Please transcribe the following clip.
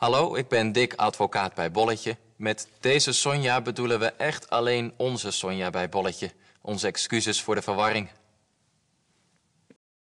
Hallo, ik ben Dick, advocaat bij Bolletje. Met deze Sonja bedoelen we echt alleen onze Sonja bij Bolletje. Onze excuses voor de verwarring.